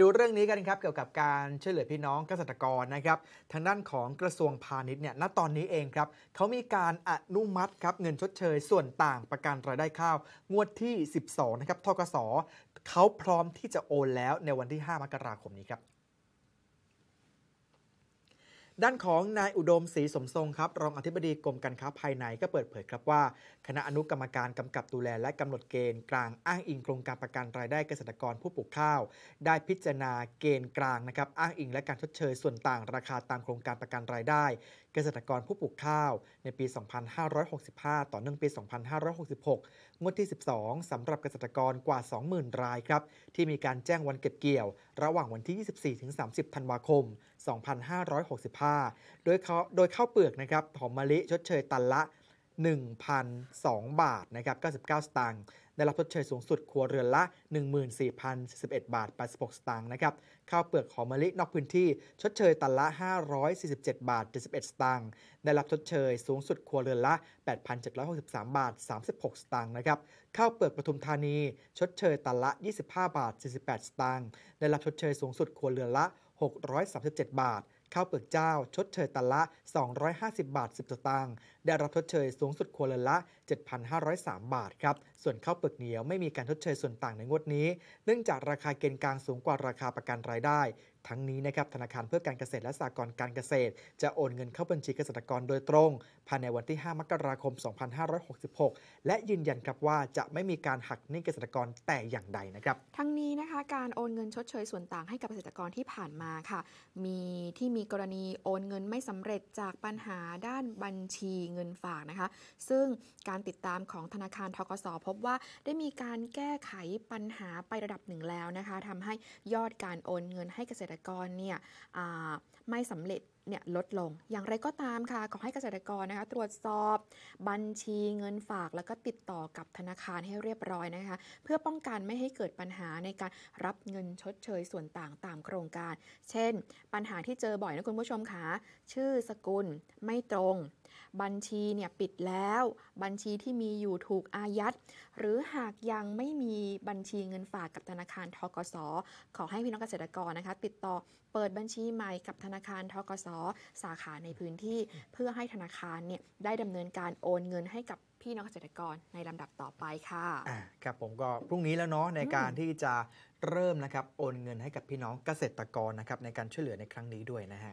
ดูเรื่องนี้กันครับเกี่ยวกับการช่วยเหลือพี่น้องเกษตรกรนะครับ ทางด้านของกระทรวงพาณิชย์เนี่ยณตอนนี้เองครับเขามีการอนุมัติครับ เงินชดเชยส่วนต่างประกันรายได้ข้าว งวดที่ 12นะครับทกสเขาพร้อมที่จะโอนแล้วในวันที่ 5 มกราคมนี้ครับด้านของนายอุดมศรีสมทรงครับ รองอธิบดีกรมการค้าภายในก็เปิดเผยครับว่า คณะอนุกรรมการกำกับดูแลและกำหนดเกณฑ์กลางอ้างอิงโครงการประกันรายได้เกษตรกรผู้ปลูกข้าว ได้พิจารณาเกณฑ์กลางนะครับอ้างอิงและการชดเชยส่วนต่างราคาตามโครงการประกันรายได้เกษตรกรผู้ปลูกข้าว ในปี 2565 ต่อเนื่องปี 2566 งวดที่ 12 สำหรับเกษตรกรกว่า 20,000 รายครับที่มีการแจ้งวันเก็บเกี่ยว ระหว่างวันที่ 24-30 ธันวาคม 2565 โดยเขาโดยข้าวเปลือกนะครับหอมมะลิชดเชยตันละ 1,002บาทนะครับ 99 สตางค์ได้รับชดเชยสูงสุดครัวเรือนละ14,041บาท86สตางค์นะครับข้าวเปลือกหอมมะลินอกพื้นที่ชดเชยตันละ547บาท71สตางค์ ได้รับชดเชยสูงสุดครัวเรือนละ8,763บาท36สตางค์นะครับข้าวเปลือกปทุมธานีชดเชยตันละ25 บาท48สตางค์ ได้รับชดเชยสูงสุดครัวเรือนละ 637 บาทข้าวเปลือกเจ้าชดเชยตันละ 250 บาท 10สตางค์ ได้รับชดเชยสูงสุดครัวเรือนละ7,503 บาทครับ ส่วนข้าวเปลือกเหนียวไม่มีการทดเชยส่วนต่างในงวดนี้ เนื่องจากราคาเกณฑ์กลางสูงกว่าราคาประกันรายได้ ทั้งนี้นะครับ ธนาคารเพื่อการเกษตรและสหกรณ์การเกษตร จะโอนเงินเข้าบัญชีเกษตรกรโดยตรงภายในวันที่ 5 มกราคม 2566 และยืนยันครับว่าจะไม่มีการหักหนี้เกษตรกรแต่อย่างใดนะครับ ทั้งนี้นะคะการโอนเงินชดเชยส่วนต่างให้กับเกษตรกรที่ผ่านมาค่ะ มีที่มีกรณีโอนเงินไม่สำเร็จจากปัญหาด้านบัญชีเงินฝากนะคะ ซึ่งการการติดตามของธนาคารทกสพบว่าได้มีการแก้ไขปัญหาไประดับหนึ่งแล้วนะคะทำให้ยอดการโอนเงินให้เกษตรกรเนี่ยไม่สำเร็จเนี่ยลดลง อย่างไรก็ตามค่ะขอให้เกษตรกรนะคะตรวจสอบบัญชีเงินฝากแล้วก็ติดต่อกับธนาคารให้เรียบร้อยนะคะเพื่อป้องกันไม่ให้เกิดปัญหาในการรับเงินชดเชยส่วนต่างตามโครงการ เช่นปัญหาที่เจอบ่อยนะคุณผู้ชมคะ ชื่อสกุลไม่ตรง บัญชีเนี่ยปิดแล้วบัญชีที่มีอยู่ถูกอายัด หรือหากยังไม่มีบัญชีเงินฝากกับธนาคารทกศขอให้พี่น้องเกษตรกรนะคะติดต่อเปิดบัญชีใหม่กับธนาคารทกศสาขาในพื้นที่เพื่อให้ธนาคารเนี่ยได้ดำเนินการโอนเงินให้กับพี่น้องเกษตรกรในลำดับต่อไปค่ะ ครับผมก็พรุ่งนี้แล้วเนาะในการที่จะเริ่มนะครับโอนเงินให้กับพี่น้องเกษตรกรนะครับในการช่วยเหลือในครั้งนี้ด้วยนะฮะ